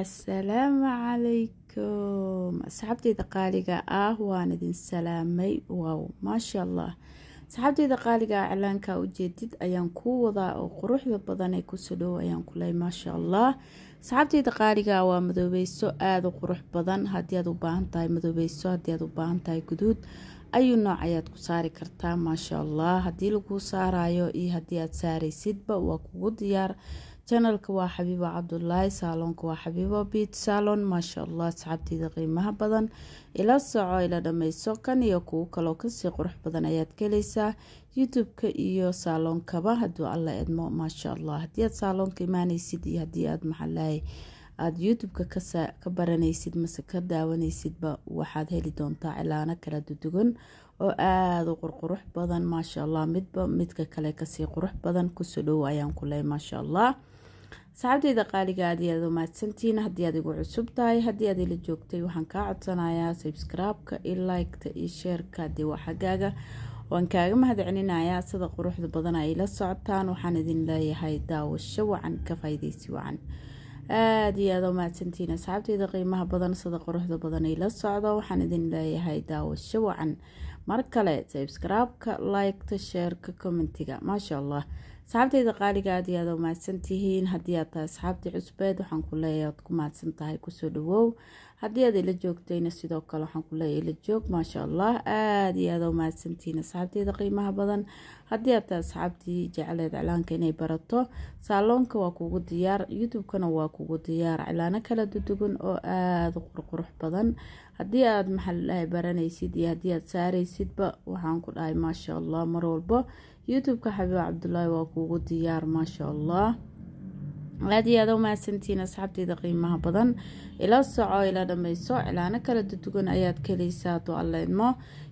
assalaamu calaykum asxaabteyda qaaliga ah waan idin salaamay wow maasha allah asxaabteyda qaaliga ah cilaanka ujeedid ayaan kuu wadaa oo quruxda badan ee kusoo dhowo ayaan kulehay maasha allah asxaabteyda qaaliga ah waa madoobeyso aada u qurux badan haddii aad u baahan tahay madoobeyso haddii aad u baahan tahay guduud ayuu nooc ayaad ku saari kartaa maasha allah haddii laguu saaraayo iyo haddii aad saaraysidba waa kugu diyaar janalka waa xabiibo cabdulaahi saaloonka waa xabiibo biit saalon maasha allah asxaabteyda qiimaha badan ila soco ila dhammayso kan iyo kuwo kaloo kasii qurux badan ayaad ka helaysaa youtube-ka iyo saaloonkaba hadduu alla edmo maasha allah haddii aad saaloonka imaaneysid iyo haddii aad maxalahay aada youtube-ka ka baranaysid mase ka daawanaysidba waxaad heli doontaa cilaano kala dudugan oo aada u qurqurux badan maasha allah midba midka kale kasii qurux badan kusoo dhowo ayaan ku leey maasha allah saxaabteyda qaaliga aad mahadsantiin haddii aad igu cusub tahay haddii aad ila joogtay waxaan kaa codsanayaa sabskraibka iyo liketa iyo sheerka dee waa xaggaaga waan kaaga mahadcelinayaa sida quruxda badan ay la socotaan waxaan idin leeyahay daawasho wacan ka faa'iidaysi wacan aada iyo aada mahadsantiin asxaabteyda qiimaha badan sida quruxda badan ay la socdo waxaan idin leeyahay daawasho wacan mar kale sabskraibka liketa sheerka commentiga maasha allah asxaabteyda qaaliga aad iyo aad umahadsantihiin haddii aad tahay asxaabtii cusbeed waxaan ku leeyahay ad ku mahadsan tahay kusoo dhawow haddii aad ila joogtayna sidoo kale waxaan ku leeyahay ila joog maasha allah aada iyo aada u mahadsantihiin asxaabteeda qiimaha badan haddii aad tahay asxaabtii jecleed iclaanka inay barato saaloonka waa kugu diyaar youtubekana waa kugu diyaar cilaano kala dudugan oo aada u qurqurux badan haddii aad maxaa baranaysid iyo haddii aad saaraysidba waxaan ku dhahay maasha allah mar walbo youtube-ka xabiib cabdulaahi waa kugu diyaar maasha allah aada iyo aada u mahadsantihiin asxaabteyda qiimaha badan ila soco ila dhammayso cilaano kala duduwan ayaad kalaysaa hadu alleydmo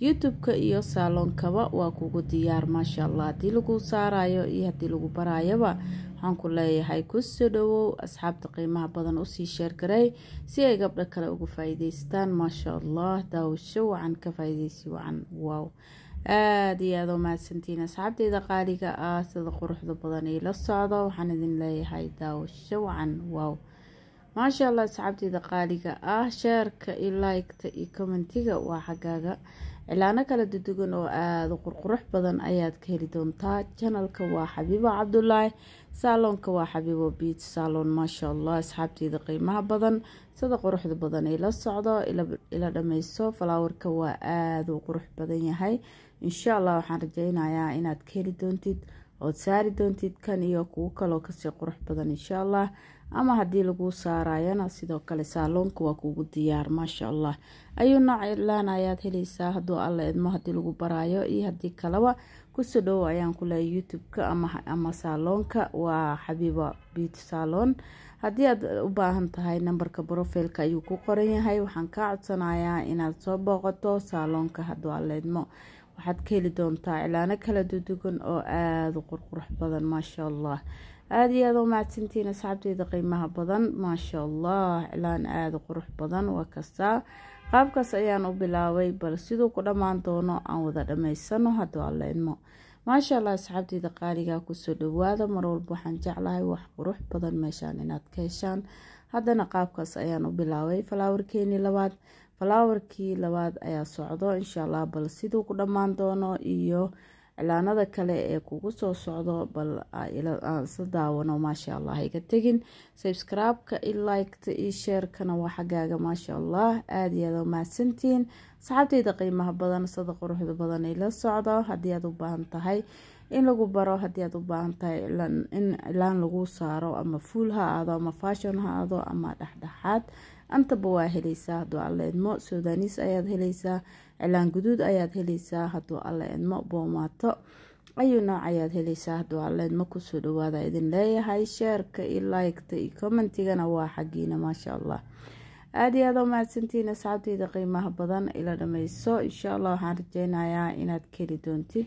youtube-ka iyo saaloonkaba waa kugu diyaar maasha allah haddii lagu saaraayo iyo haddii lagu baraayaba waxaan ku leeyahay kusoo dhawow asxaabta qiimaha badan usii sheergaray si ay gabdho kale ugu faaiidaystaan iideystaan maasha allah daawasho wacan ka faaiidaysi iideysi wacan wow aada iyo aada u mahadsantiin asxaabteyda qaaliga ah sida quruxda badan la socdo waxaan idin leeyahay daawasho wacan wow maasha allah asxaabteyda qaaliga ah sheerka iyo laygta iyo commentiga waa xagaaga cilaano kala dudugan oo aada qurqurux badan ayaad ka heli doontaa janalka waa xabiibo cabdulaahi saaloonka waa xabiibo biit saaloon maasha allah asxaabteyda qiimaha badan sida quruxda badan ay la socdo ila dhameyso falaawarka waa aada u qurux badan yahay insha allah waxaan rajeynayaa inaad ka heli doontid ood saari doontid kan iyo kuwo kaloo kasii qurux badan insha allah ama haddii lagu saaraayana sidoo kale saaluunka waa kuugu diyaar maasha allah ayuu nooc iclaan ayaad helaysaa hadduu alla idmo haddii lagu baraayo iyo haddii kaleba kusoo dhowo ayaan ku lehay youtube-ka ama saaloonka waa xabiiba biit saaloon haddii aad u baahan tahay nambarka brofilka ayuu ku qoran yahay waxaan kaa codsanayaa inaad soo booqato saaloonka hadduu alla idmo waxaad ka heli doontaa cilaano kala dudugan oo aada u qurqurux badan maashaa allah aada iyo aada u mahadsantihiin asxaabteyda qiimaha badan maashaa allah cilaan aada u qurux badan waa kastaa qaabkaas ayaan u bilaabay bal siduu ku dhammaan doono aan wada dhamaysano hadduu alla idmo maasha allah asxaabteyda qaaligaa kusoo dhowaada mar walba waxaan jeclahay wax qurux badan meeshaan inaad ka heshaan haddana qaabkaas ayaan u bilaabay falaawarkeeni labaad falaawarkii labaad ayaa socdo insha allah bal siduu ku dhammaan doono iyo cilaanada kale ee kugu soo socdo bal aansa daawano maasha allah iga tegin sabscribe-ka i like iyo sheerkana waa xaggaaga maasha allah aada iyaado maadsantiin mahadsantihiin qiimaha badan sada quruxda badan ila socdo haddii aada u baahan tahay in lagu baro haddii aada u baahan tahay in cilaan lagu saaro ama fuul ha aado ama fashon ha aado ama dhexdhexaad antaba waa helaysaa hadduu alla idmo sudanis ayaad helaysaa cilaan guduud ayaad helaysaa hadduu alla idmo boomaato ayuu nooc ayaad helaysaa hadduu alla idmo kusoo dhawaada idin leeyahay sheerka iyo laykta iyo commentigana waa xaggiina maasha allah aada iyo aada u mahadsantihiin asxaabteyda qiimaha badan ila dhamayso insha allah waxaan rajeynayaa inaad keli doontid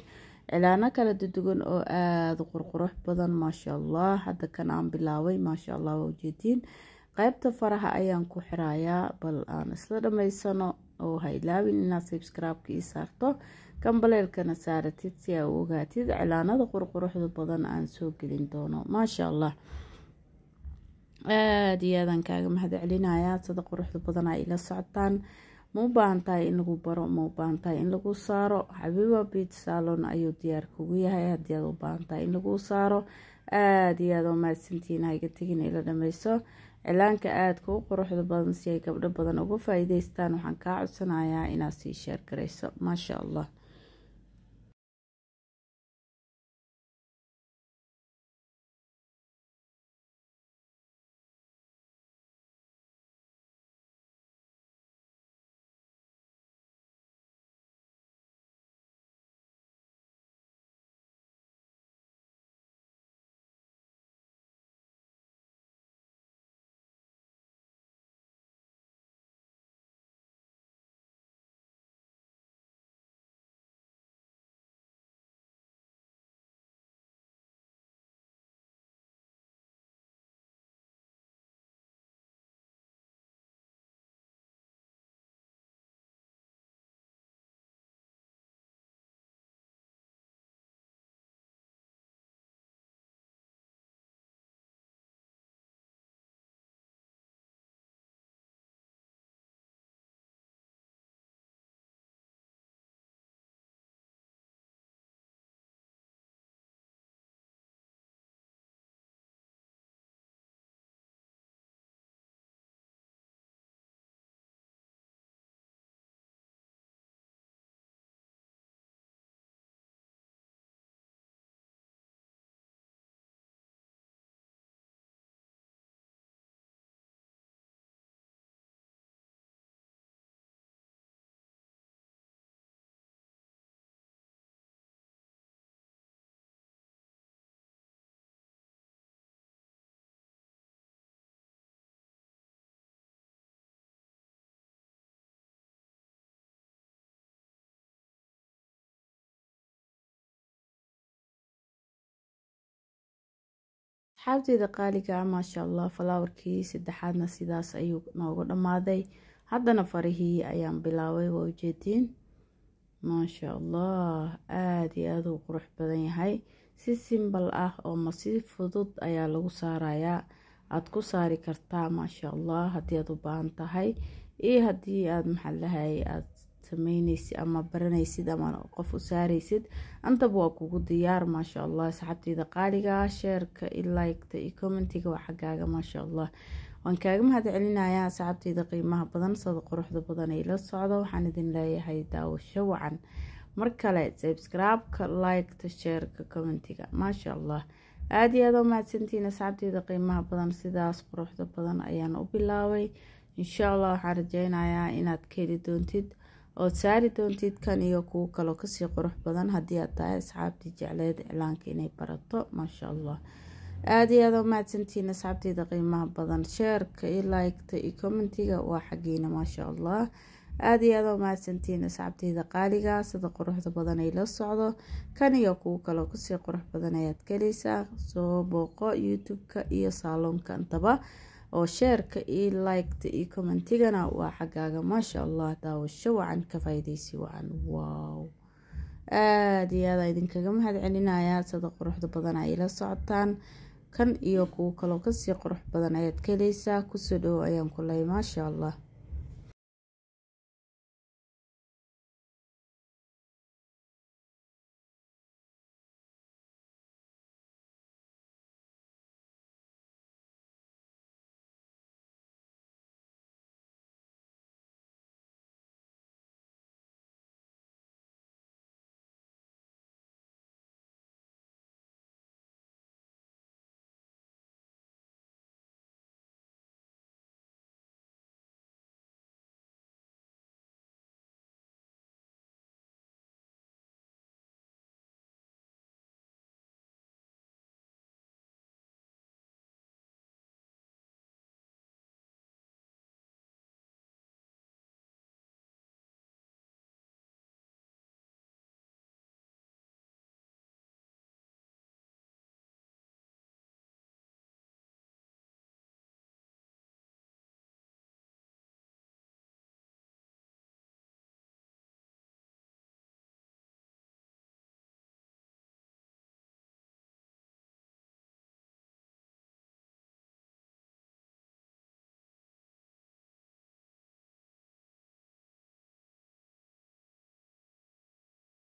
cilaano kala dudugan oo aada qurqurux badan maasha allah hadda kan aan bilaabay maasha allah waa ujeediin qaybta faraha ayaan ku xirayaa bal aan isla dhammaysano oo ha ilaabin inaad sabskraibka ii saarto kambaleelkana saaratid si aa u ogaatid cilaanada qurquruxda badan aan soo gelin doono maasha allah aad iyo aadaan kaaga mahadcelinayaa sada quruxda badan ay ila socotaan ma u baahan tahay in lagu baro ma u baahan tahay in lagu saaro xabiiba bit salon ayuu diyaar kugu yahay haddii aad u baahan tahay in lagu saaro aada iyo aada oo mahadsantihiin haiga tegin ila dhameyso cilaanka aadka u quruxda badan si ay gabdho badan uga faa-iideystaan waxaan kaa codsanayaa inaad sii sheergarayso garayso maashaa allah asxaabteeda qaaliga ah maasha allah falaawarkii saddexaadna sidaas ayuu noogu dhammaaday haddana farihii ayaan bilaabay waa ujeediin maasha allah aada iyo aada uu qurux badan yahay si simbal ah oo ma si fudud ayaa lagu saarayaa aada ku saari kartaa maasha allah haddii aad u baahan tahay iyo haddii aada maxallahay aada samaynaysid ama baranaysid ama qof u saaraysid antaba waa kugu diyaar maasha allah asxaabteyda qaaliga sheerka i liketa iyo commentiga waa maasha allah waan kaaga mahad celinayaa asxaabteyda qiimaha badan sada quruxda badan ay la socdo waxaan idin leeyahay daawasho wacan mar kale sabscribe-ka liketa sheerka commentiga maasha allah aada iyo aada u mahadsantiin asxaabteyda qiimaha badan sidaas quruxda badan ayaan u bilaabay insha allah waxaan rajeynayaa inaad ka heli doontid ood saari doontid kan iyo kuwo kaloo kasii qurux badan haddii aad tahay asxaabtii jecleed iclaanka inay barato maasha allah aada iyo aada mahadsantiin asxaabteyda qiimaha badan sheerka iyo liketa iyo commentiga waa xagiina maasha allah aada iyo aada mahadsantiin asxaabteyda qaaliga sida quruxda badan ay la socdo kan iyo kuwo kaloo kasii qurux badan ayaad kalaysaa soo booqo youtube-ka iyo saaloonka intaba oo sheerka iyo liketa iyo commentigana waa xaggaaga maasha allah daawasho wacan ka faa'iidaysi wacan wow aada iyo aada idinkaga mahad celinayaa sada quruxda badan ay la socotaan kan iyo kuwo kaloo kasii qurux badan ayaad ka helaysaa kusoo dhowow ayaan ku lahay maasha allah